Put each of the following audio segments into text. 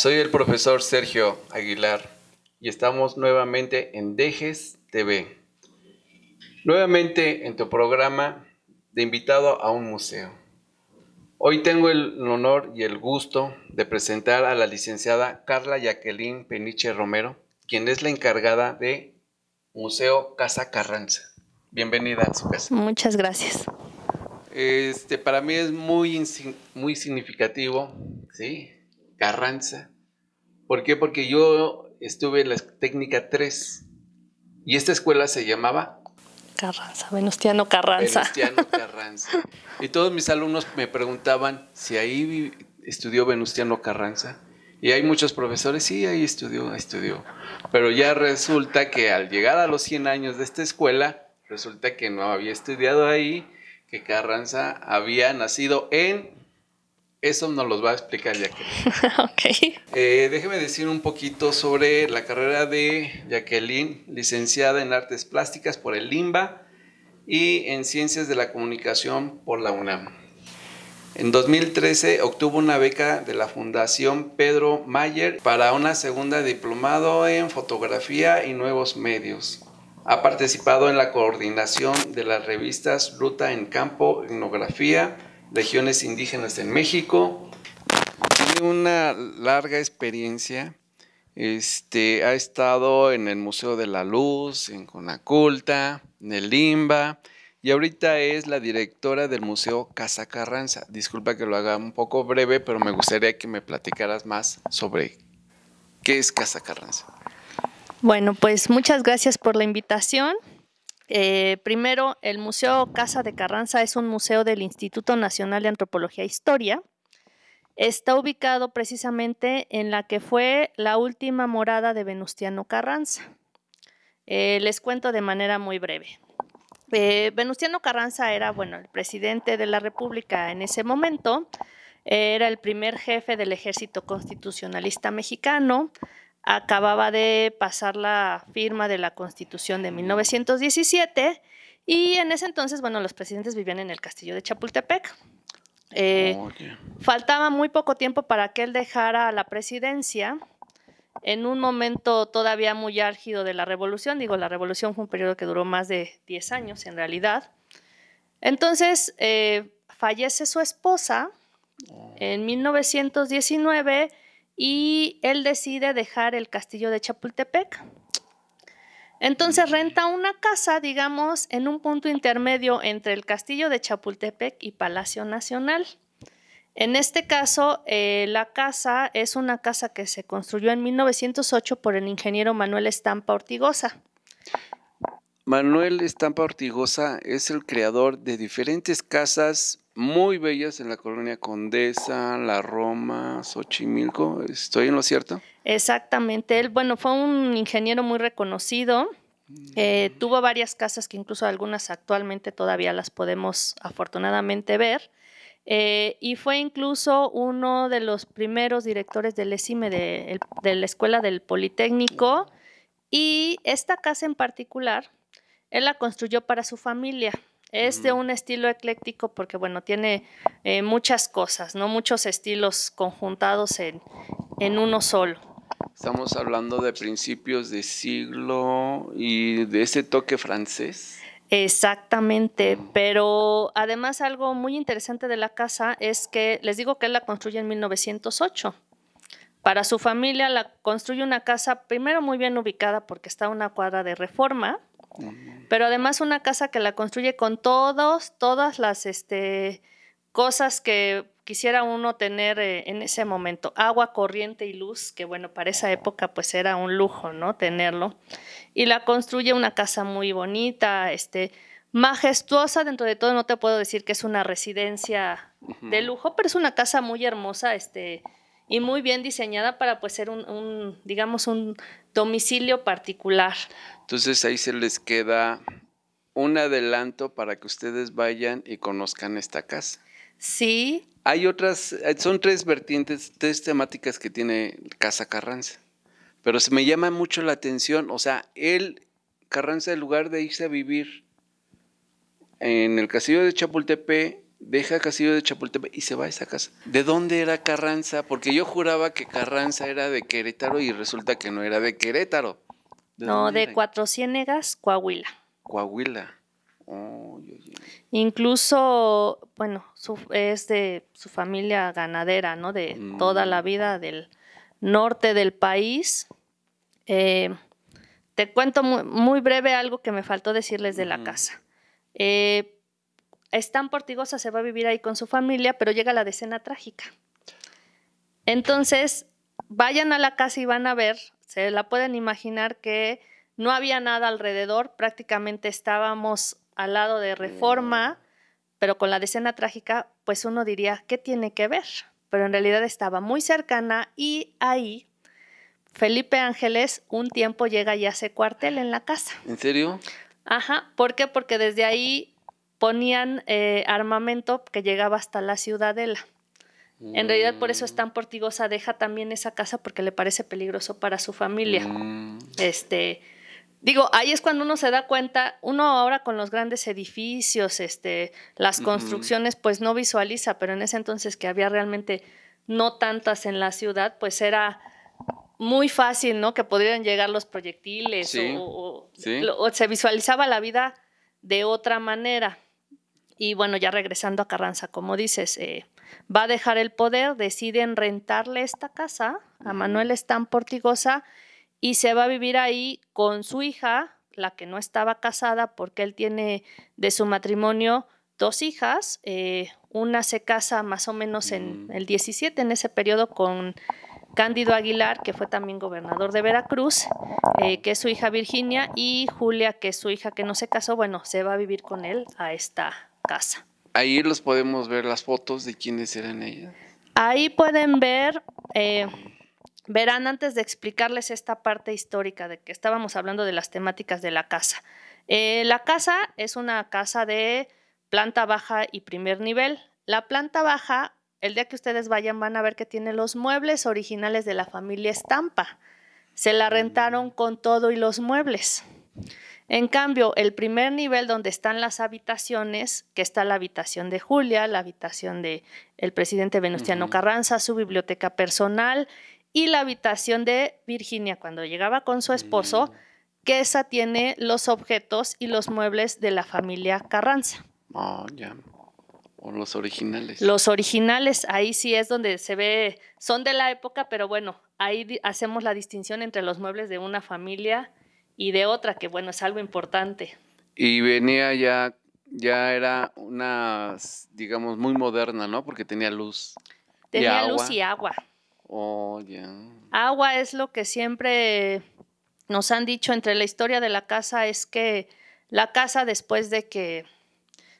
soy el profesor Sergio Aguilar y estamos nuevamente en Dejes TV. Nuevamente en tu programa de invitado a un museo. Hoy tengo el honor y el gusto de presentar a la licenciada Carla Jacqueline Peniche Romero, quien es la encargada de Museo Casa Carranza. Bienvenida a su casa. Muchas gracias. Este, para mí es muy, muy significativo, ¿sí? Carranza. ¿Por qué? Porque yo estuve en la técnica 3 y esta escuela se llamaba Carranza, Venustiano Carranza. Venustiano Carranza. y todos mis alumnos me preguntaban si ahí estudió Venustiano Carranza. Y hay muchos profesores, sí, ahí estudió, estudió. Pero ya resulta que al llegar a los 100 años de esta escuela, resulta que no había estudiado ahí, que Carranza había nacido en eso nos los va a explicar Jacqueline. ok. Eh, déjeme decir un poquito sobre la carrera de Jacqueline, licenciada en Artes Plásticas por el LIMBA y en Ciencias de la Comunicación por la UNAM. En 2013 obtuvo una beca de la Fundación Pedro Mayer para una segunda diplomado en fotografía y nuevos medios. Ha participado en la coordinación de las revistas Ruta en Campo, Etnografía, regiones indígenas en México. Tiene una larga experiencia. Este, ha estado en el Museo de la Luz, en Conaculta, en el Limba, y ahorita es la directora del Museo Casa Carranza. Disculpa que lo haga un poco breve, pero me gustaría que me platicaras más sobre qué es Casa Carranza. Bueno, pues muchas gracias por la invitación. Eh, primero, el Museo Casa de Carranza es un museo del Instituto Nacional de Antropología e Historia. Está ubicado precisamente en la que fue la última morada de Venustiano Carranza. Eh, les cuento de manera muy breve. Eh, Venustiano Carranza era, bueno, el presidente de la República en ese momento, era el primer jefe del ejército constitucionalista mexicano, acababa de pasar la firma de la Constitución de 1917 mm. y en ese entonces, bueno, los presidentes vivían en el castillo de Chapultepec. Eh, faltaba muy poco tiempo para que él dejara la presidencia en un momento todavía muy álgido de la revolución. Digo, la revolución fue un periodo que duró más de 10 años en realidad. Entonces, eh, fallece su esposa oh. en 1919 y él decide dejar el castillo de Chapultepec. Entonces renta una casa, digamos, en un punto intermedio entre el castillo de Chapultepec y Palacio Nacional. En este caso, eh, la casa es una casa que se construyó en 1908 por el ingeniero Manuel Estampa Ortigosa. Manuel Estampa Ortigosa es el creador de diferentes casas muy bellas en la colonia Condesa, La Roma, Xochimilco. ¿Estoy en lo cierto? Exactamente. Él, bueno, fue un ingeniero muy reconocido. Eh, mm. tuvo varias casas que incluso algunas actualmente todavía las podemos afortunadamente ver. Eh, y fue incluso uno de los primeros directores del ESIME de, la Escuela del Politécnico. Y esta casa en particular, él la construyó para su familia. Es de un estilo ecléctico porque, bueno, tiene eh, muchas cosas, ¿no? Muchos estilos conjuntados en, uno solo. Estamos hablando de principios de siglo y de ese toque francés. Exactamente, pero además algo muy interesante de la casa es que les digo que él la construye en 1908. Para su familia la construye una casa primero muy bien ubicada porque está a una cuadra de reforma, pero además una casa que la construye con todos, todas las este, cosas que quisiera uno tener eh, en ese momento. Agua, corriente y luz, que bueno, para esa época pues era un lujo, ¿no? Tenerlo. Y la construye una casa muy bonita, este, majestuosa dentro de todo. No te puedo decir que es una residencia de lujo, pero es una casa muy hermosa, este, y muy bien diseñada para pues ser un digamos, un domicilio particular. Entonces ahí se les queda un adelanto para que ustedes vayan y conozcan esta casa. Sí. Hay otras, eh, son tres vertientes, tres temáticas que tiene Casa Carranza. Pero se me llama mucho la atención, o sea, él, Carranza, en lugar de irse a vivir en el castillo de Chapultepec, deja Castillo de Chapultepec y se va a esa casa. ¿De dónde era Carranza? Porque yo juraba que Carranza era de Querétaro y resulta que no era de Querétaro. no, de Cuatro Ciénegas, Coahuila. Coahuila. Incluso, bueno, es de su familia ganadera, ¿no? De toda la mm. vida del norte del país. Eh, te cuento muy, breve algo que me faltó decirles de la casa. Eh, están Portigosa, se va a vivir ahí con su familia, pero llega la decena trágica. Entonces, vayan a la casa y van a ver, se la pueden imaginar que no había nada alrededor, prácticamente estábamos al lado de Reforma, mm. pero con la decena trágica, pues uno diría, ¿qué tiene que ver? Pero en realidad estaba muy cercana y ahí Felipe Ángeles un tiempo llega y hace cuartel en la casa. ¿En serio? Ajá, ¿por qué? Porque desde ahí ponían eh, armamento que llegaba hasta la ciudadela. En realidad por eso mm. es tan Portigosa deja también esa casa porque le parece peligroso para su familia. Mm. Este, digo, ahí es cuando uno se da cuenta, uno ahora con los grandes edificios, este, las construcciones, pues no visualiza, pero en ese entonces que había realmente no tantas en la ciudad, pues era muy fácil, ¿no? Que pudieran llegar los proyectiles o, se visualizaba la vida de otra manera. Y bueno, ya regresando a Carranza, como dices, eh, va a dejar el poder, deciden rentarle esta casa a Manuel Están Portigosa y se va a vivir ahí con su hija, la que no estaba casada, porque él tiene de su matrimonio dos hijas. Eh, una se casa más o menos en mm. el 17, en ese periodo, con Cándido Aguilar, que fue también gobernador de Veracruz, eh, que es su hija Virginia, y Julia, que es su hija que no se casó, bueno, se va a vivir con él a esta, casa. Ahí los podemos ver las fotos de quiénes eran ellas. Ahí pueden ver, eh, verán antes de explicarles esta parte histórica de que estábamos hablando de las temáticas de la casa. Eh, la casa es una casa de planta baja y primer nivel. La planta baja, el día que ustedes vayan van a ver que tiene los muebles originales de la familia Estampa. Se la rentaron con todo y los muebles. En cambio, el primer nivel donde están las habitaciones, que está la habitación de Julia, la habitación de el presidente Venustiano Carranza, su biblioteca personal y la habitación de Virginia cuando llegaba con su esposo, mm. que esa tiene los objetos y los muebles de la familia Carranza. Oh, ya. O los originales. Los originales, ahí sí es donde se ve, son de la época, pero bueno, ahí hacemos la distinción entre los muebles de una familia y de otra, que bueno, es algo importante. Y venía ya, ya era una, digamos, muy moderna, ¿no? Porque tenía luz. Tenía luz y agua. Oh, ya. Agua es lo que siempre nos han dicho entre la historia de la casa, es que la casa después de que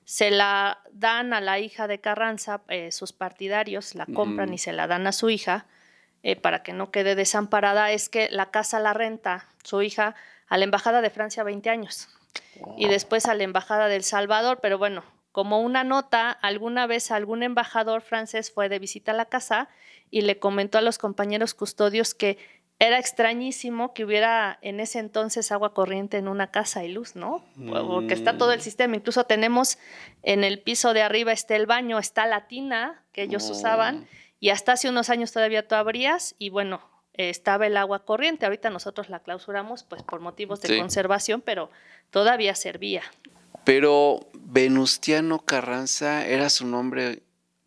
se la dan a la hija de Carranza, eh, sus partidarios la compran y se la dan a su hija eh, para que no quede desamparada, es que la casa la renta, su hija a la Embajada de Francia 20 años y después a la Embajada del Salvador, pero bueno, como una nota, alguna vez algún embajador francés fue de visita a la casa y le comentó a los compañeros custodios que era extrañísimo que hubiera en ese entonces agua corriente en una casa y luz, ¿no? Porque está todo el mm. sistema. Incluso tenemos en el piso de arriba está el baño, está la tina que ellos oh. usaban y hasta hace unos años todavía tú abrías y bueno, estaba el agua corriente. Ahorita nosotros la clausuramos pues por motivos de conservación, pero todavía servía. Pero Venustiano Carranza era su nombre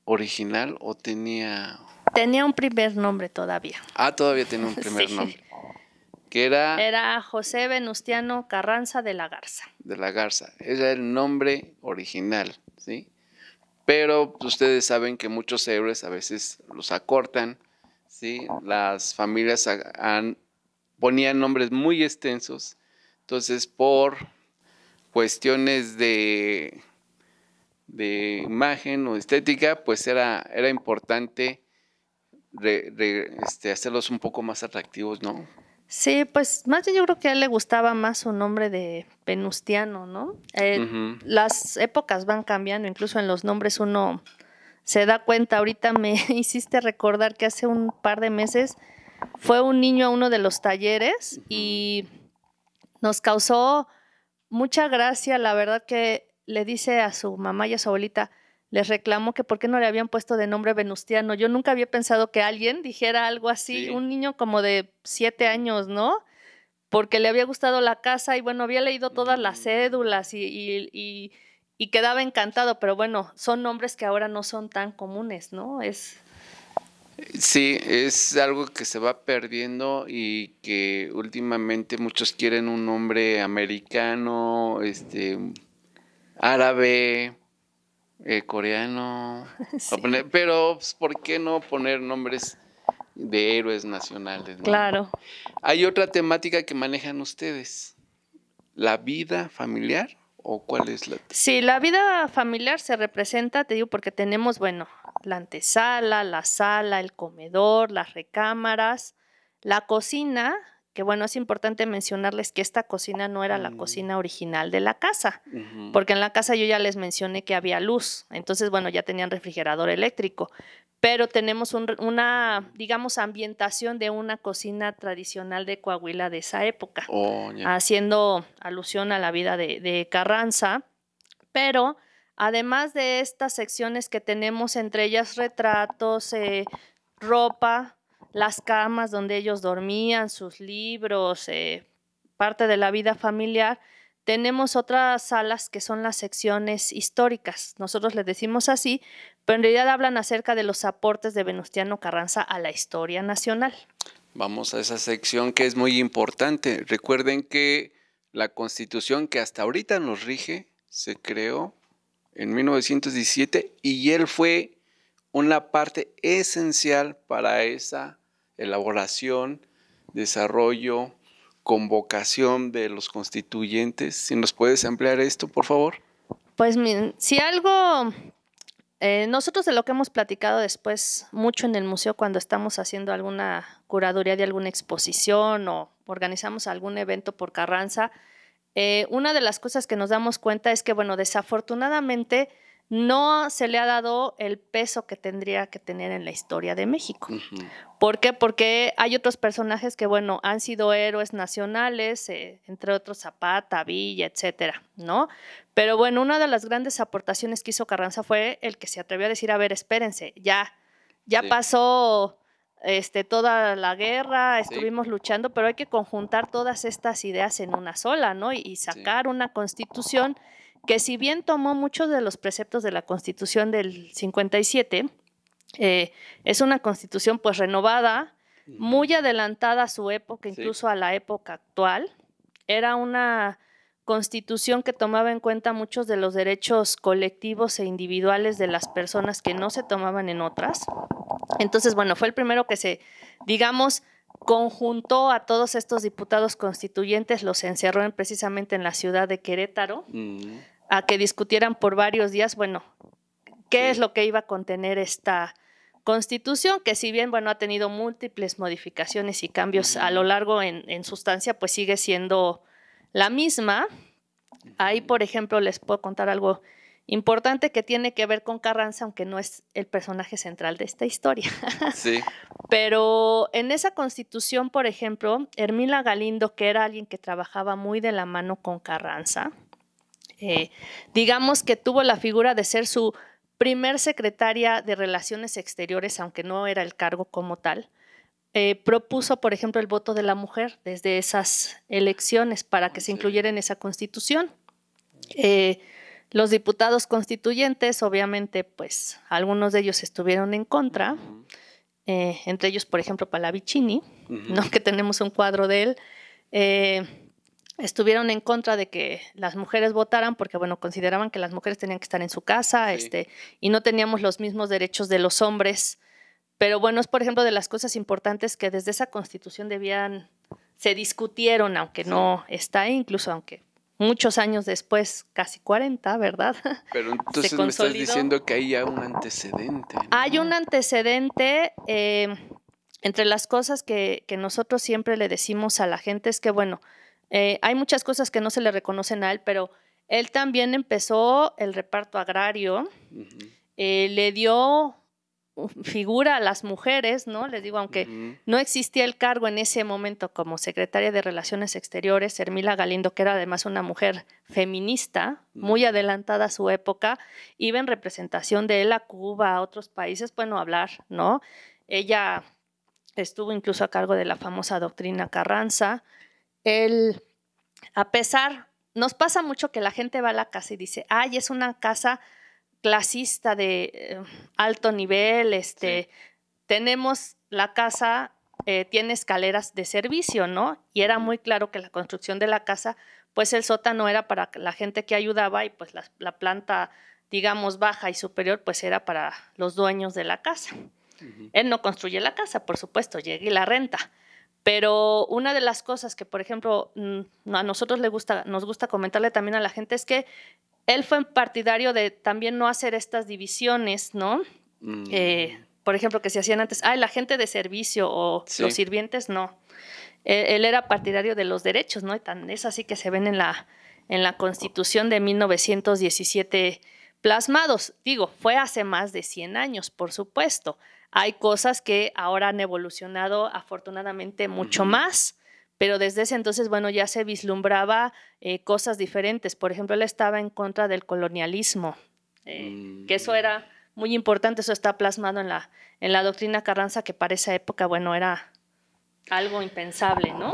original o tenía tenía un primer nombre todavía. Ah, todavía tiene un primer nombre. Que era Era José Venustiano Carranza de la Garza. De la Garza. Era el nombre original, ¿sí? Pero pues, ustedes saben que muchos héroes a veces los acortan ¿sí? Las familias ponían nombres muy extensos. Entonces, por cuestiones de, imagen o estética, pues era, era importante este, hacerlos un poco más atractivos, ¿no? Sí, pues más bien yo creo que a él le gustaba más su nombre de penustiano, ¿no? Eh, las épocas van cambiando, incluso en los nombres uno se da cuenta, ahorita me hiciste recordar que hace un par de meses fue un niño a uno de los talleres y nos causó mucha gracia, la verdad que le dice a su mamá y a su abuelita, les reclamó que por qué no le habían puesto de nombre venustiano. Yo nunca había pensado que alguien dijera algo así, un niño como de siete años, ¿no? Porque le había gustado la casa y bueno, había leído todas las mm. cédulas y y quedaba encantado, pero bueno, son nombres que ahora no son tan comunes, ¿no? Es Sí, es algo que se va perdiendo y que últimamente muchos quieren un nombre americano, este árabe, eh, coreano, pero pues, ¿por qué no poner nombres de héroes nacionales? Claro. Hay otra temática que manejan ustedes, la vida familiar ¿O cuál es la...? Sí, la vida familiar se representa, te digo, porque tenemos, bueno, la antesala, la sala, el comedor, las recámaras, la cocina, que bueno, es importante mencionarles que esta cocina no era la mm. cocina original de la casa, porque en la casa yo ya les mencioné que había luz, entonces bueno, ya tenían refrigerador eléctrico, pero tenemos una, digamos, ambientación de una cocina tradicional de Coahuila de esa época, oh, haciendo alusión a la vida de, Carranza, pero además de estas secciones que tenemos, entre ellas retratos, eh, ropa, las camas donde ellos dormían, sus libros, eh, parte de la vida familiar, tenemos otras salas que son las secciones históricas, nosotros les decimos así, pero en realidad hablan acerca de los aportes de Venustiano Carranza a la historia nacional. Vamos a esa sección que es muy importante. Recuerden que la constitución que hasta ahorita nos rige se creó en 1917 y él fue una parte esencial para esa elaboración, desarrollo, convocación de los constituyentes. Si nos puedes ampliar esto, por favor. Pues si algo, eh, nosotros de lo que hemos platicado después mucho en el museo cuando estamos haciendo alguna curaduría de alguna exposición o organizamos algún evento por Carranza, eh, una de las cosas que nos damos cuenta es que, bueno, desafortunadamente no se le ha dado el peso que tendría que tener en la historia de México. ¿Por qué? Porque hay otros personajes que, bueno, han sido héroes nacionales, eh, entre otros Zapata, Villa, etcétera, ¿no? Pero bueno, una de las grandes aportaciones que hizo Carranza fue el que se atrevió a decir, a ver, espérense, ya, ya pasó este, toda la guerra, estuvimos luchando, pero hay que conjuntar todas estas ideas en una sola, ¿no? Y, sacar una constitución que si bien tomó muchos de los preceptos de la Constitución del 57, eh, es una constitución pues renovada, muy adelantada a su época, incluso a la época actual. Era una constitución que tomaba en cuenta muchos de los derechos colectivos e individuales de las personas que no se tomaban en otras. Entonces, bueno, fue el primero que se, digamos, conjuntó a todos estos diputados constituyentes, los encerró precisamente en la ciudad de Querétaro a que discutieran por varios días, bueno, qué es lo que iba a contener esta constitución, que si bien, bueno, ha tenido múltiples modificaciones y cambios a lo largo en, en sustancia, pues sigue siendo la misma. Ahí, por ejemplo, les puedo contar algo importante que tiene que ver con Carranza, aunque no es el personaje central de esta historia. Sí. Pero en esa constitución, por ejemplo, Hermila Galindo, que era alguien que trabajaba muy de la mano con Carranza, eh, digamos que tuvo la figura de ser su primer secretaria de Relaciones Exteriores, aunque no era el cargo como tal, eh, propuso, por ejemplo, el voto de la mujer desde esas elecciones para que se incluyera en esa constitución. Eh, los diputados constituyentes, obviamente, pues algunos de ellos estuvieron en contra, entre ellos, por ejemplo, Palavicini, ¿no? que tenemos un cuadro de él estuvieron en contra de que las mujeres votaran porque bueno consideraban que las mujeres tenían que estar en su casa este y no teníamos los mismos derechos de los hombres pero bueno es por ejemplo de las cosas importantes que desde esa constitución debían se discutieron aunque no está incluso aunque muchos años después casi 40 verdad pero entonces me estás diciendo que hay ya un antecedente hay un antecedente eh, entre las cosas que nosotros siempre le decimos a la gente es que bueno eh, hay muchas cosas que no se le reconocen a él, pero él también empezó el reparto agrario, eh, le dio uh, figura a las mujeres, ¿no? Les digo, aunque no existía el cargo en ese momento como secretaria de Relaciones Exteriores, Hermila Galindo, que era además una mujer feminista, muy adelantada a su época, iba en representación de él a Cuba, a otros países, bueno, hablar, ¿no? Ella estuvo incluso a cargo de la famosa doctrina Carranza, el, a pesar, nos pasa mucho que la gente va a la casa y dice, ay, es una casa clasista de eh, alto nivel, este, tenemos la casa, eh, tiene escaleras de servicio, ¿no? Y era muy claro que la construcción de la casa, pues el sótano era para la gente que ayudaba y pues la, planta, digamos, baja y superior, pues era para los dueños de la casa. Él no construye la casa, por supuesto, llega y la renta. Pero una de las cosas que, por ejemplo, mm, a nosotros le gusta, nos gusta comentarle también a la gente es que él fue partidario de también no hacer estas divisiones, ¿no? Mm. Eh, por ejemplo, que se hacían antes, ay, la gente de servicio o los sirvientes, no. Eh, él, era partidario de los derechos, ¿no? es así que se ven en la, en la Constitución de 1917 plasmados. Digo, fue hace más de 100 años, por supuesto. Hay cosas que ahora han evolucionado afortunadamente mucho más, pero desde ese entonces, bueno, ya se vislumbraba eh, cosas diferentes. Por ejemplo, él estaba en contra del colonialismo, eh, mm. que eso era muy importante, eso está plasmado en la, en la doctrina Carranza, que para esa época, bueno, era algo impensable, ¿no?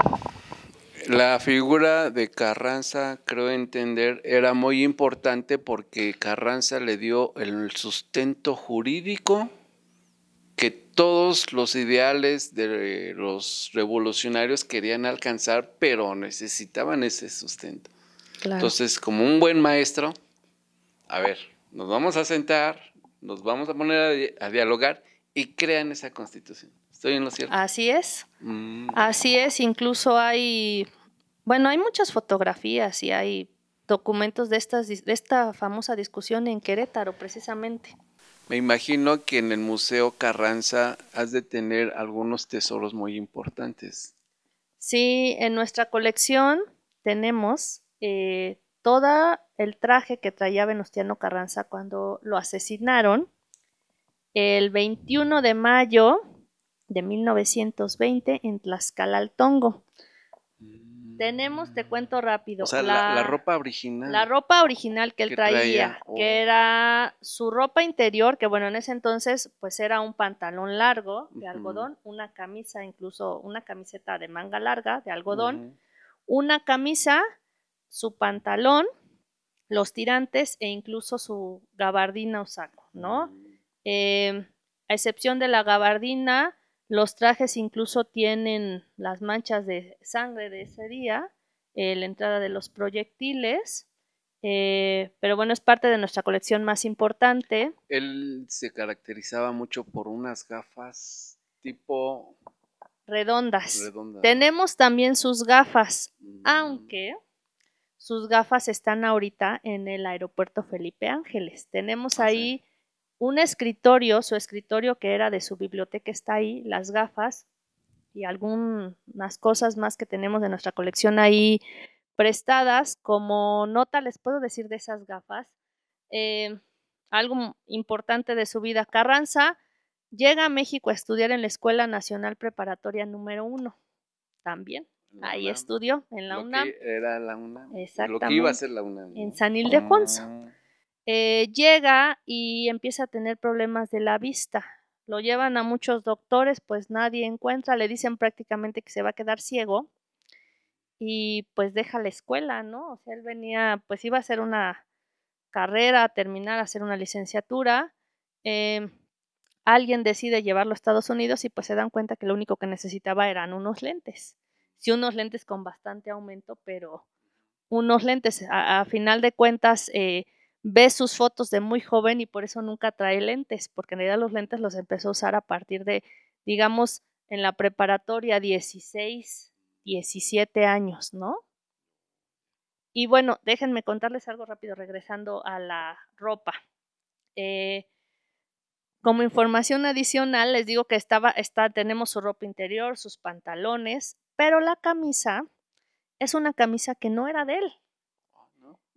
La figura de Carranza, creo entender, era muy importante porque Carranza le dio el sustento jurídico todos los ideales de los revolucionarios querían alcanzar, pero necesitaban ese sustento. Entonces, como un buen maestro, a ver, nos vamos a sentar, nos vamos a poner a, dialogar y crean esa constitución. ¿Estoy en lo cierto? Así es. Mm. Así es, incluso hay, bueno, hay muchas fotografías y hay documentos de, de esta famosa discusión en Querétaro, precisamente. Me imagino que en el Museo Carranza has de tener algunos tesoros muy importantes. Sí, en nuestra colección tenemos eh, todo el traje que traía Venustiano Carranza cuando lo asesinaron. El 21 de mayo de 1920 en Tlaxcala al Tongo. Tenemos, te cuento rápido. la, ropa original. La ropa original que él traía, que era su ropa interior, que bueno, en ese entonces pues era un pantalón largo de algodón, una camisa, incluso una camiseta de manga larga de algodón, una camisa, su pantalón, los tirantes e incluso su gabardina o saco, ¿no? Mm. Eh, a excepción de la gabardina, los trajes incluso tienen las manchas de sangre de ese día, eh, la entrada de los proyectiles, eh, pero bueno, es parte de nuestra colección más importante. Él se caracterizaba mucho por unas gafas tipo... Redondas. Tenemos también sus gafas, aunque sus gafas están ahorita en el aeropuerto Felipe Ángeles. Tenemos ah, ahí un escritorio, su escritorio que era de su biblioteca está ahí, las gafas y algunas cosas más que tenemos de nuestra colección ahí prestadas. Como nota les puedo decir de esas gafas, em, algo importante de su vida. Carranza llega a México a estudiar en la Escuela Nacional Preparatoria número uno también. Ahí estudió, en la UNAM. era la UNAM. Lo que iba a ser la UNAM. En San Ildefonso. Ah. Eh, llega y empieza a tener problemas de la vista. Lo llevan a muchos doctores, pues nadie encuentra, le dicen prácticamente que se va a quedar ciego y pues deja la escuela, ¿no? O sea, él venía, pues iba a hacer una carrera, a terminar, a hacer una licenciatura. Eh, alguien decide llevarlo a Estados Unidos y pues se dan cuenta que lo único que necesitaba eran unos lentes. Sí, unos lentes con bastante aumento, pero unos lentes. A, final de cuentas, eh, ve sus fotos de muy joven y por eso nunca trae lentes, porque en realidad los lentes los empezó a usar a partir de, digamos, en la preparatoria 16, 17 años, ¿no? Y bueno, déjenme contarles algo rápido regresando a la ropa. Eh, como información adicional, les digo que estaba, está, tenemos su ropa interior, sus pantalones, pero la camisa es una camisa que no era de él,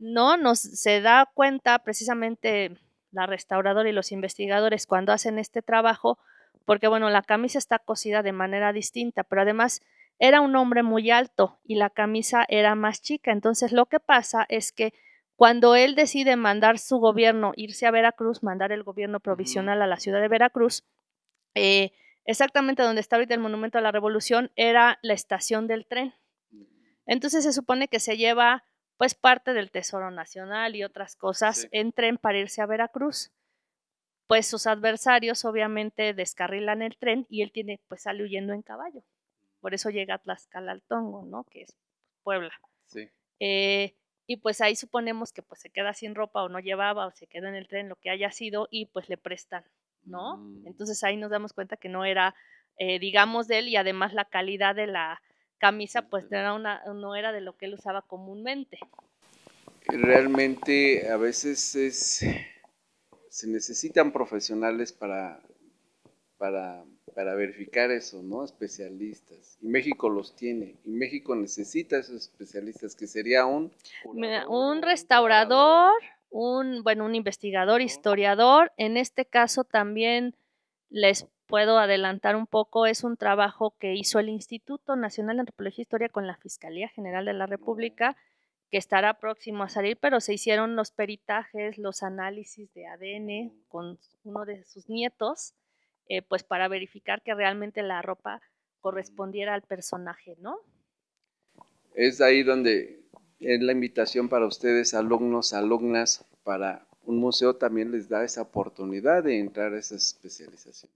no, nos se da cuenta precisamente la restauradora y los investigadores cuando hacen este trabajo, porque bueno, la camisa está cosida de manera distinta, pero además era un hombre muy alto y la camisa era más chica. Entonces lo que pasa es que cuando él decide mandar su gobierno, irse a Veracruz, mandar el gobierno provisional a la ciudad de Veracruz, eh, exactamente donde está ahorita el Monumento a la Revolución, era la estación del tren. Entonces se supone que se lleva pues parte del Tesoro Nacional y otras cosas Entren para irse a Veracruz. Pues sus adversarios obviamente descarrilan el tren y él tiene, pues sale huyendo en caballo. Por eso llega a Tlaxcala al Tongo, ¿no? Que es Puebla. Sí. Eh, y pues ahí suponemos que pues se queda sin ropa o no llevaba o se queda en el tren, lo que haya sido, y pues le prestan, ¿no? Mm. Entonces ahí nos damos cuenta que no era, eh, digamos, de él y además la calidad de la, camisa pues no era, una, no era de lo que él usaba comúnmente. Realmente a veces se necesitan profesionales para, para, verificar eso, ¿no? Especialistas. Y México los tiene. Y México necesita esos especialistas, que sería un... un restaurador, un, bueno, un investigador, historiador. En este caso también les puedo adelantar un poco, es un trabajo que hizo el Instituto Nacional de Antropología e Historia con la Fiscalía General de la República, que estará próximo a salir, pero se hicieron los peritajes, los análisis de ADN con uno de sus nietos, eh, pues para verificar que realmente la ropa correspondiera al personaje, ¿no? Es ahí donde es la invitación para ustedes, alumnos, alumnas, para un museo también les da esa oportunidad de entrar a esa especialización.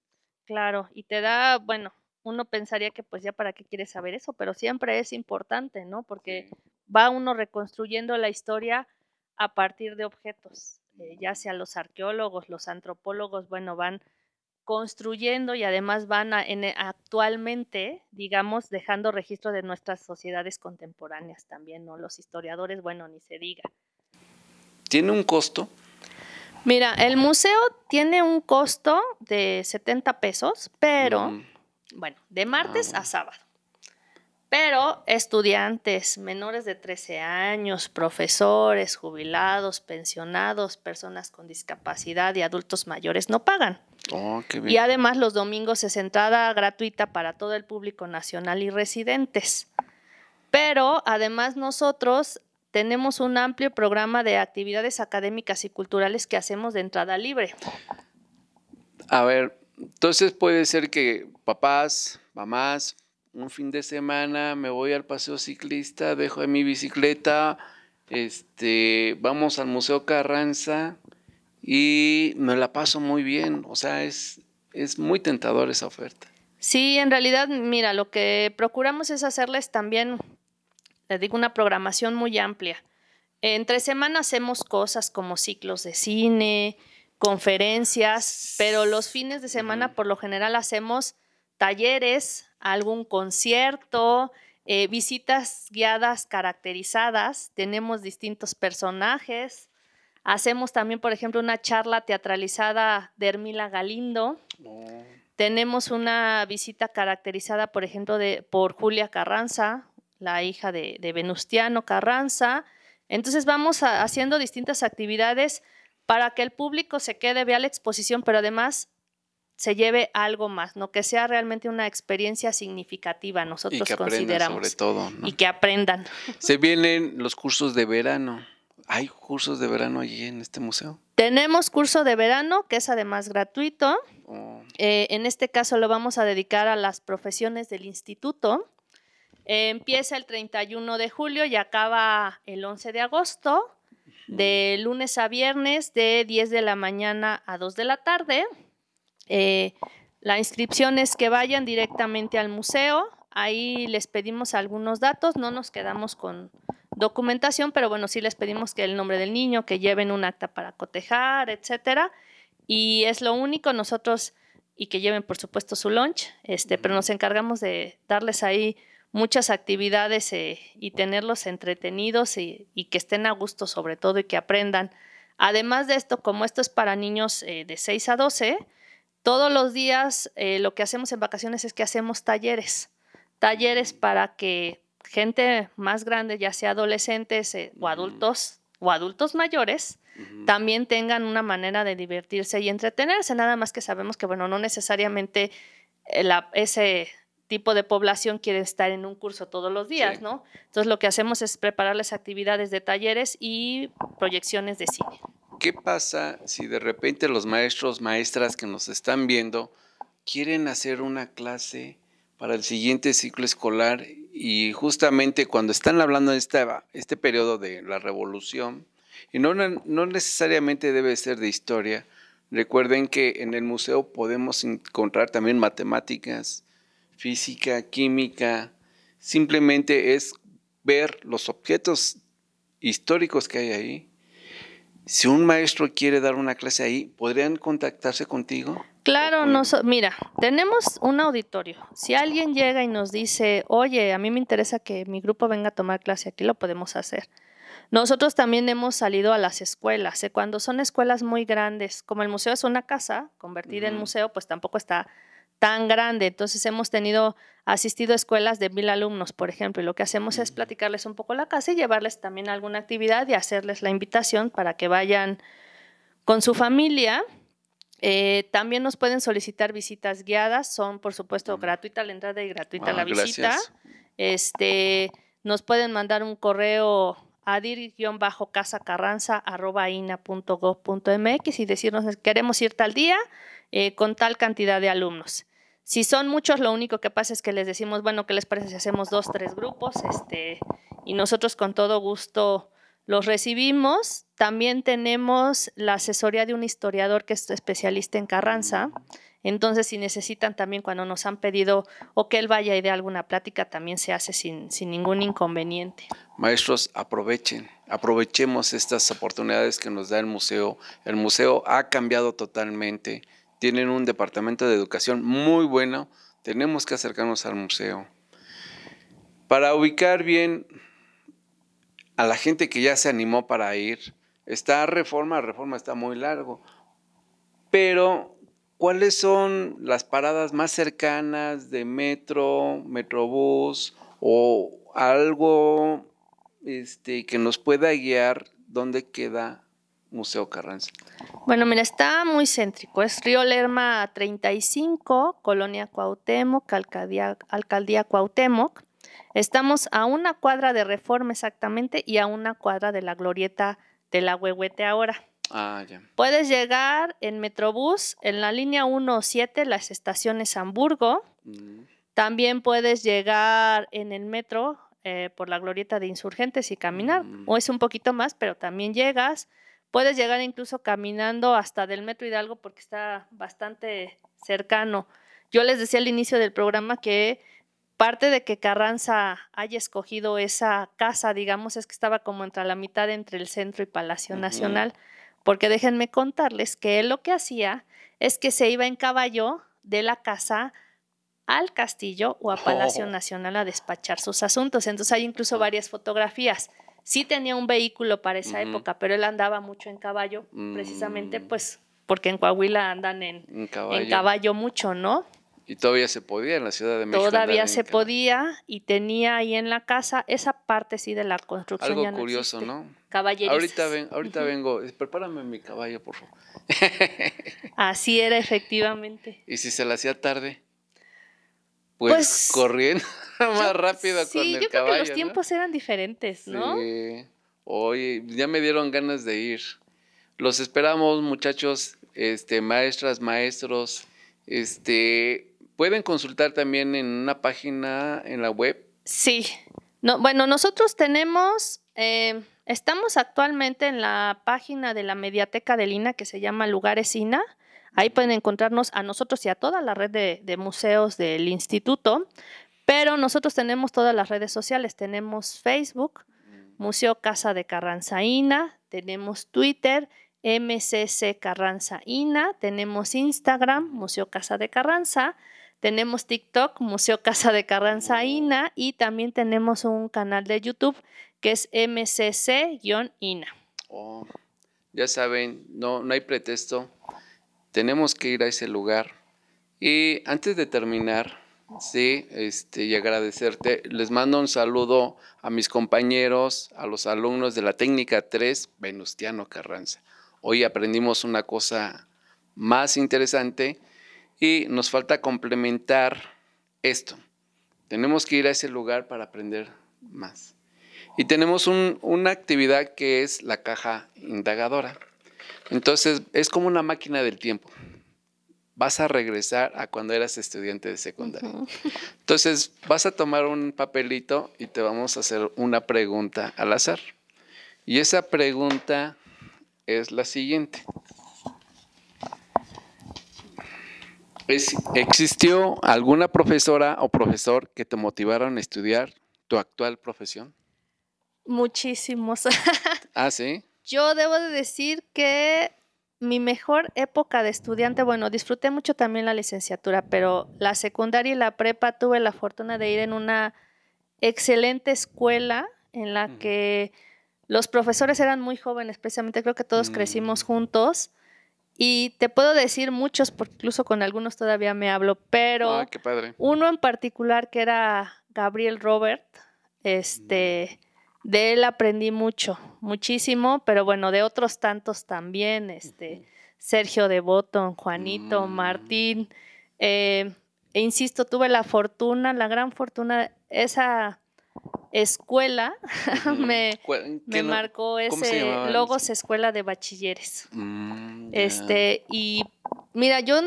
Claro, y te da, bueno, uno pensaría que pues ya para qué quieres saber eso, pero siempre es importante, ¿no? Porque va uno reconstruyendo la historia a partir de objetos, eh, ya sea los arqueólogos, los antropólogos, bueno, van construyendo y además van a, en, actualmente, digamos, dejando registro de nuestras sociedades contemporáneas también, ¿no? Los historiadores, bueno, ni se diga. ¿Tiene un costo? Mira, el museo tiene un costo de 70 pesos, pero, mm. bueno, de martes a ah. sábado. Pero estudiantes menores de 13 años, profesores, jubilados, pensionados, personas con discapacidad y adultos mayores no pagan. Oh, y además los domingos es entrada gratuita para todo el público nacional y residentes. Pero además nosotros tenemos un amplio programa de actividades académicas y culturales que hacemos de entrada libre. A ver, entonces puede ser que papás, mamás, un fin de semana me voy al paseo ciclista, dejo de mi bicicleta, este, vamos al Museo Carranza y me la paso muy bien. O sea, es, es muy tentadora esa oferta. Sí, en realidad, mira, lo que procuramos es hacerles también, les digo, una programación muy amplia. Entre semana hacemos cosas como ciclos de cine, conferencias, pero los fines de semana por lo general hacemos talleres, algún concierto, eh, visitas guiadas caracterizadas, tenemos distintos personajes. Hacemos también, por ejemplo, una charla teatralizada de Ermila Galindo. Oh. Tenemos una visita caracterizada, por ejemplo, de, por Julia Carranza, la hija de, Venustiano Carranza. Entonces vamos haciendo distintas actividades para que el público se quede, vea la exposición, pero además se lleve algo más, ¿no? Que sea realmente una experiencia significativa, nosotros consideramos. todo, Y que aprendan. Se vienen los cursos de verano. ¿Hay cursos de verano allí en este museo? Tenemos curso de verano, que es además gratuito. Oh. Eh, en este caso lo vamos a dedicar a las profesiones del instituto. empieza el 31 de julio y acaba el 11 de agosto de lunes a viernes de 10 de la mañana a 2 de la tarde. Eh, la inscripción es que vayan directamente al museo. Ahí les pedimos algunos datos, no nos quedamos con documentación, pero bueno, sí les pedimos que el nombre del niño, que lleven un acta para cotejar, etcétera. Y es lo único, nosotros, y que lleven por supuesto su lunch, este, pero nos encargamos de darles ahí muchas actividades eh, y tenerlos entretenidos y, que estén a gusto sobre todo y que aprendan. Además de esto, como esto es para niños eh, de 6 a 12, todos los días eh, lo que hacemos en vacaciones es que hacemos talleres, talleres mm. para que gente más grande, ya sea adolescentes o adultos o adultos mayores, también tengan una manera de divertirse y entretenerse, nada más que sabemos que, bueno, no necesariamente la, ese tipo de población quiere estar en un curso todos los días, ¿no? Entonces lo que hacemos es preparar las actividades de talleres y proyecciones de cine. ¿Qué pasa si de repente los maestros, maestras que nos están viendo quieren hacer una clase para el siguiente ciclo escolar y justamente cuando están hablando de este, este periodo de la revolución, y no, no necesariamente debe ser de historia, recuerden que en el museo podemos encontrar también matemáticas, física, química, simplemente es ver los objetos históricos que hay ahí. Si un maestro quiere dar una clase ahí, ¿podrían contactarse contigo? Claro, no mira, tenemos un auditorio. Si alguien llega y nos dice, oye, a mí me interesa que mi grupo venga a tomar clase aquí, lo podemos hacer. Nosotros también hemos salido a las escuelas. Eh, cuando son escuelas muy grandes, como el museo es una casa convertida en museo, pues tampoco está tan grande. Entonces hemos tenido, asistido a escuelas de mil alumnos, por ejemplo, y lo que hacemos es mm. platicarles un poco la casa y llevarles también alguna actividad y hacerles la invitación para que vayan con su familia. Eh, también nos pueden solicitar visitas guiadas, son por supuesto mm. gratuita la entrada y gratuita ah, la visita. Este, nos pueden mandar un correo a bajo punto mx y decirnos queremos ir tal día eh, con tal cantidad de alumnos. Si son muchos, lo único que pasa es que les decimos, bueno, ¿qué les parece si hacemos dos, tres grupos? Este, y nosotros con todo gusto los recibimos. También tenemos la asesoría de un historiador que es especialista en Carranza. Entonces, si necesitan también cuando nos han pedido o que él vaya y dé alguna plática, también se hace sin, sin ningún inconveniente. Maestros, aprovechen, aprovechemos estas oportunidades que nos da el museo. El museo ha cambiado totalmente tienen un departamento de educación muy bueno, tenemos que acercarnos al museo. Para ubicar bien a la gente que ya se animó para ir, está reforma, reforma está muy largo, pero ¿cuáles son las paradas más cercanas de metro, metrobús o algo este, que nos pueda guiar dónde queda Museo Carranza? Bueno, mira, está muy céntrico. Es Río Lerma 35, Colonia Cuauhtémoc, Alcaldía, Cuautemoc. Cuauhtémoc. Estamos a una cuadra de Reforma exactamente y a una cuadra de la glorieta de la Huehuete ahora. Ah, ya. Puedes llegar en Metrobús en la línea 1 o 7, las estaciones Hamburgo. Mm. También puedes llegar en el metro eh, por la glorieta de Insurgentes y caminar. Mm. O es un poquito más, pero también llegas. Puedes llegar incluso caminando hasta del Metro Hidalgo porque está bastante cercano. Yo les decía al inicio del programa que parte de que Carranza haya escogido esa casa, digamos, es que estaba como entre la mitad entre el centro y Palacio Nacional, porque déjenme contarles que lo que hacía es que se iba en caballo de la casa al castillo o a Palacio oh. Nacional a despachar sus asuntos. Entonces hay incluso varias fotografías Sí tenía un vehículo para esa época, pero él andaba mucho en caballo, precisamente mm. pues porque en Coahuila andan en, caballo. mucho, ¿no? Y todavía se podía en la Ciudad de México. Todavía se podía y tenía ahí en la casa esa parte sí de la construcción. Algo curioso, ¿no? Caballeros. Ahorita, ahorita vengo, eh, prepárame mi caballo, por favor. Así era efectivamente. ¿Y si se le hacía tarde? pues, pues corriendo. más rápido con Sí, yo creo que los tiempos eran diferentes, ¿no? Sí. Oye, ya me dieron ganas de ir. Los esperamos, muchachos, este, maestras, maestros. Este, pueden consultar también en una página en la web. Sí. No, bueno, nosotros tenemos, eh, estamos actualmente en la página de la Mediateca del Lina que se llama Lugares INA. Ahí pueden encontrarnos a nosotros y a toda la red de museos del instituto. Pero nosotros tenemos todas las redes sociales, tenemos Facebook, mm. Museo Casa de Carranza Ina, tenemos Twitter, MCC Ina, tenemos Instagram, mm. Museo Casa de Carranza, tenemos TikTok, Museo Casa de Carranza Ina oh. y también tenemos un canal de YouTube que es MCC-INA. Oh, ya saben, no, no hay pretexto, tenemos que ir a ese lugar. Y antes de terminar, Sí, este, y agradecerte. Les mando un saludo a mis compañeros, a los alumnos de la técnica 3, Venustiano Carranza. Hoy aprendimos una cosa más interesante y nos falta complementar esto. Tenemos que ir a ese lugar para aprender más. Y tenemos una actividad que es la caja indagadora. Entonces, es como una máquina del tiempo vas a regresar a cuando eras estudiante de secundaria. Entonces, vas a tomar un papelito y te vamos a hacer una pregunta al azar. Y esa pregunta es la siguiente. ¿Existió alguna profesora o profesor que te motivaron a estudiar tu actual profesión? Muchísimos. ah, sí. Yo debo de decir que mi mejor época de estudiante, bueno, disfruté mucho también la licenciatura, pero la secundaria y la prepa tuve la fortuna de ir en una excelente escuela en la que los profesores eran muy jóvenes, precisamente creo que todos crecimos mm. juntos. Y te puedo decir muchos, porque incluso con algunos todavía me hablo, pero uno en particular que era Gabriel Robert, este, de él aprendí mucho, muchísimo, pero bueno, de otros tantos también, este, Sergio Devoto, Juanito, mm. Martín. Eh, e insisto, tuve la fortuna, la gran fortuna, esa escuela me, marcó ese Logos Escuela de Bachilleres. Mm, este, y mira, yo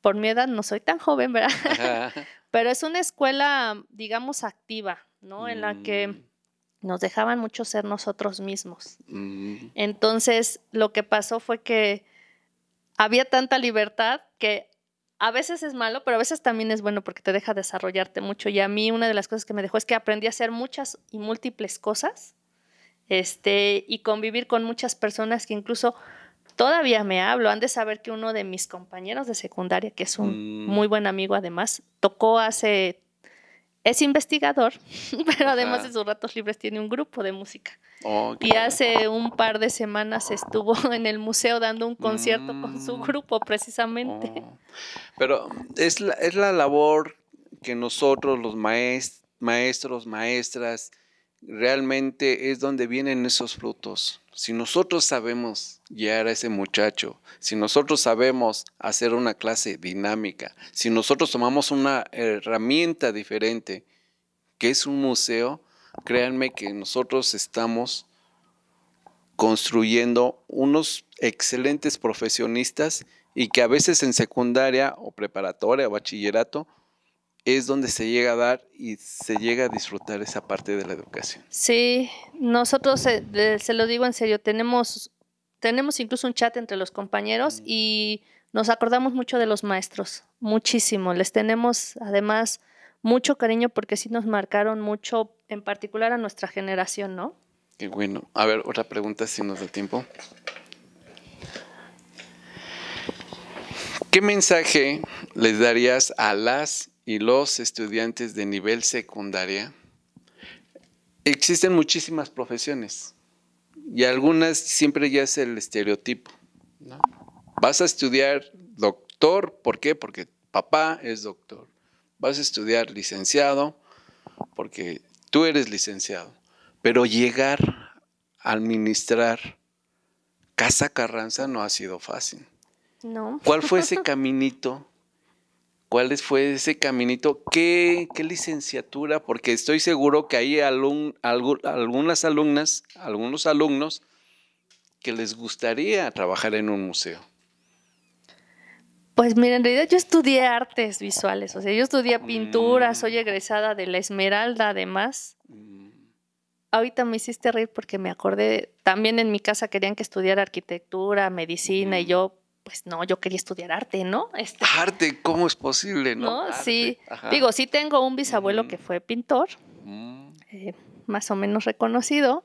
por mi edad no soy tan joven, ¿verdad? Pero es una escuela, digamos, activa, ¿no? En la que mm nos dejaban mucho ser nosotros mismos. Mm. Entonces, lo que pasó fue que había tanta libertad que a veces es malo, pero a veces también es bueno porque te deja desarrollarte mucho. Y a mí una de las cosas que me dejó es que aprendí a hacer muchas y múltiples cosas este, y convivir con muchas personas que incluso todavía me hablo. Han de saber que uno de mis compañeros de secundaria, que es un mm. muy buen amigo además, tocó hace es investigador, pero además de sus ratos libres tiene un grupo de música. Oh, y hace un par de semanas estuvo en el museo dando un concierto con su mm. grupo precisamente. Oh. Pero es la, labor que nosotros los maestros, maestras, realmente es donde vienen esos frutos. Si nosotros sabemos guiar a ese muchacho, si nosotros sabemos hacer una clase dinámica, si nosotros tomamos una herramienta diferente, que es un museo, créanme que nosotros estamos construyendo unos excelentes profesionistas y que a veces en secundaria o preparatoria o bachillerato es donde se llega a dar y se llega a disfrutar esa parte de la educación. Sí, nosotros, eh, se, lo digo en serio, tenemos, tenemos incluso un chat entre los compañeros mm. y nos acordamos mucho de los maestros, muchísimo. Les tenemos además mucho cariño porque sí nos marcaron mucho, en particular a nuestra generación, ¿no? Qué bueno. A ver, otra pregunta si nos da tiempo. ¿Qué mensaje les darías a las y los estudiantes de nivel secundaria, existen muchísimas profesiones y algunas siempre ya es el estereotipo. Vas a estudiar doctor, ¿por qué? Porque papá es doctor. Vas a estudiar licenciado, porque tú eres licenciado. Pero llegar a administrar Casa Carranza no ha sido fácil. ¿Cuál fue ese caminito cuál fue ese caminito, qué, licenciatura, porque estoy seguro que hay algunas alumnas, algunos alumnos que les gustaría trabajar en un museo. Pues mira, en realidad yo estudié artes visuales, o sea, yo estudié mm. pintura, soy egresada de la Esmeralda además. Mm. Ahorita me hiciste reír porque me acordé, también en mi casa querían que estudiara arquitectura, medicina y yo pues no, yo quería estudiar arte, ¿no? Este, arte, ¿cómo es posible, no? Sí, digo, sí tengo un bisabuelo que fue pintor, mm. eh, más o menos reconocido.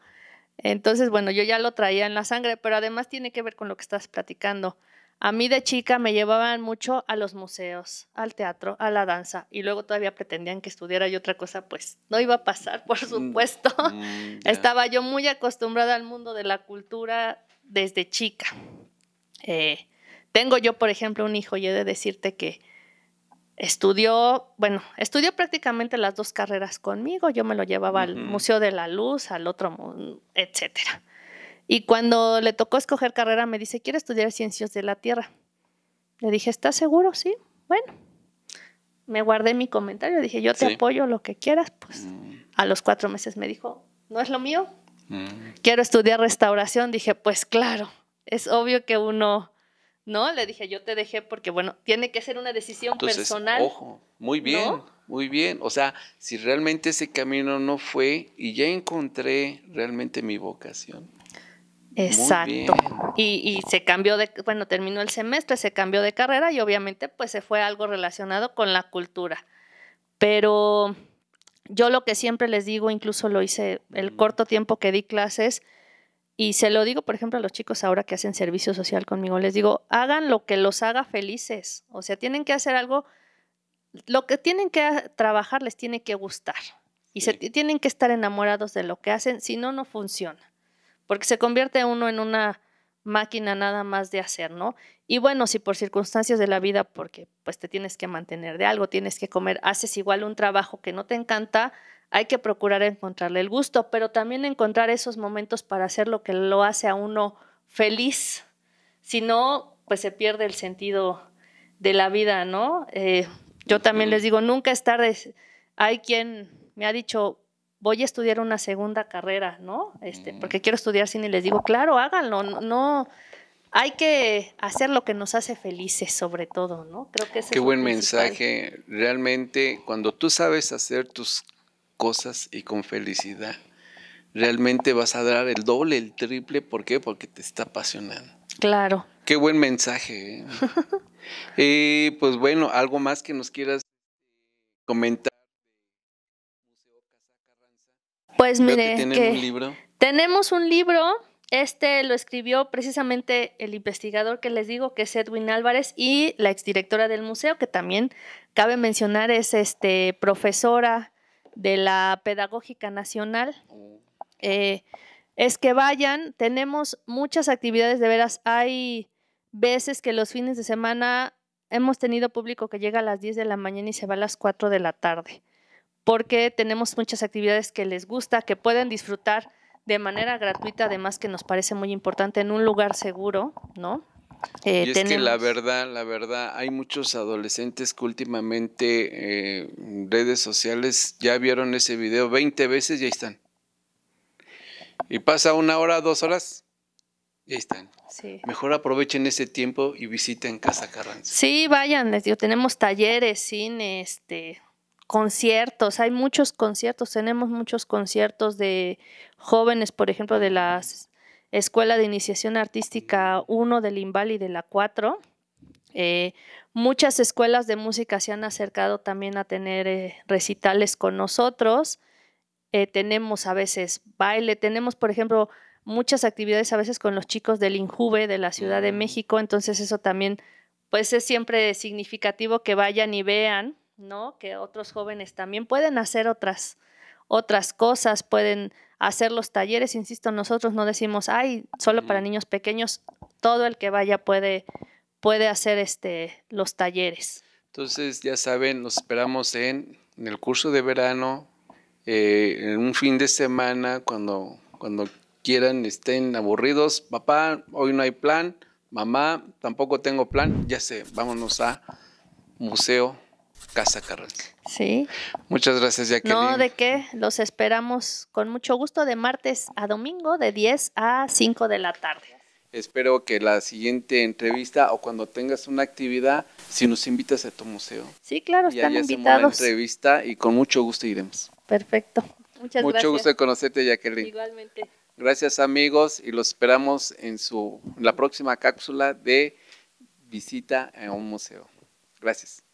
Entonces, bueno, yo ya lo traía en la sangre, pero además tiene que ver con lo que estás platicando. A mí de chica me llevaban mucho a los museos, al teatro, a la danza, y luego todavía pretendían que estudiara y otra cosa, pues no iba a pasar, por mm, supuesto. Mm, Estaba yo muy acostumbrada al mundo de la cultura desde chica. Eh, tengo yo, por ejemplo, un hijo y he de decirte que estudió, bueno, estudió prácticamente las dos carreras conmigo, yo me lo llevaba al Museo de la Luz, al otro, etcétera. Y cuando le tocó escoger carrera me dice, "Quiero estudiar Ciencias de la Tierra." Le dije, "¿Estás seguro?" Sí. Bueno. Me guardé mi comentario, dije, "Yo te apoyo lo que quieras." Pues mm. a los cuatro meses me dijo, "No es lo mío." Mm. Quiero estudiar restauración, dije, "Pues claro, es obvio que uno ¿no? Le dije, yo te dejé porque, bueno, tiene que ser una decisión personal. Ojo, muy bien, muy bien. O sea, si realmente ese camino no fue y ya encontré realmente mi vocación. Exacto. Y, y, se cambió de, bueno, terminó el semestre, se cambió de carrera y obviamente pues se fue algo relacionado con la cultura. Pero yo lo que siempre les digo, incluso lo hice el mm. corto tiempo que di clases, y se lo digo, por ejemplo, a los chicos ahora que hacen servicio social conmigo, les digo, hagan lo que los haga felices. O sea, tienen que hacer algo, lo que tienen que trabajar les tiene que gustar. Y tienen que estar enamorados de lo que hacen, si no, no funciona. Porque se convierte uno en una máquina nada más de hacer, ¿no? Y bueno, si por circunstancias de la vida, porque pues te tienes que mantener de algo, tienes que comer, haces igual un trabajo que no te encanta, hay que procurar encontrarle el gusto, pero también encontrar esos momentos para hacer lo que lo hace a uno feliz. Si no, pues se pierde el sentido de la vida, ¿no? Eh, yo también les digo, nunca es tarde. Hay quien me ha dicho, voy a estudiar una segunda carrera, ¿no? Este, porque quiero estudiar cine y les digo, claro, háganlo, no, no hay que hacer lo que nos hace felices, sobre todo, ¿no? Creo que es. Qué buen mensaje. Realmente, cuando tú sabes hacer tus cosas y con felicidad, realmente vas a dar el doble, el triple. ¿Por qué? Porque te está apasionando. Claro. Qué buen mensaje. ¿eh? y pues bueno, algo más que nos quieras comentar. Pues mire, que, un libro. tenemos un libro. Este lo escribió precisamente el investigador que les digo, que es Edwin Álvarez, y la exdirectora del museo, que también cabe mencionar es este profesora de la Pedagógica Nacional. Oh. Eh, es que vayan, tenemos muchas actividades de veras. Hay veces que los fines de semana hemos tenido público que llega a las 10 de la mañana y se va a las 4 de la tarde, porque tenemos muchas actividades que les gusta, que pueden disfrutar de manera gratuita, además que nos parece muy importante en un lugar seguro, ¿no? Eh, y es que la verdad, la verdad, hay muchos adolescentes que últimamente eh, en redes sociales ya vieron ese video 20 veces y ahí están. Y pasa una hora, dos horas, y ahí están. Mejor aprovechen ese tiempo y visiten Casa Carranza. Sí, vayan, les digo, tenemos talleres, cine, este, conciertos, hay muchos conciertos, tenemos muchos conciertos de jóvenes, por ejemplo, de las Escuela de Iniciación Artística 1 del INVAL y de la 4. Eh, muchas escuelas de música se han acercado también a tener eh, recitales con nosotros. Eh, tenemos a veces baile, tenemos, por ejemplo, muchas actividades a veces con los chicos del Injuve de la Ciudad de mm. México, entonces eso también, pues es siempre significativo que vayan y vean, ¿no? Que otros jóvenes también pueden hacer otras, otras cosas, pueden hacer los talleres, insisto, nosotros no decimos, ay, solo para niños pequeños, todo el que vaya puede, puede hacer este, los talleres. Entonces, ya saben, nos esperamos en, el curso de verano, eh, en un fin de semana, cuando, cuando quieran, estén aburridos, papá, hoy no hay plan, mamá, tampoco tengo plan, ya sé, vámonos a museo Casa Carranza. Sí. Muchas gracias, Jacqueline. No, de qué. Los esperamos con mucho gusto de martes a domingo de 10 a 5 de la tarde. Espero que la siguiente entrevista o cuando tengas una actividad, si nos invitas a tu museo. Sí, claro, y están invitados. Una entrevista y con mucho gusto iremos. Perfecto. Muchas gracias. Mucho gusto de conocerte, Jacqueline. Igualmente. Gracias, amigos, y los esperamos en su en la próxima cápsula de visita a un museo. Gracias.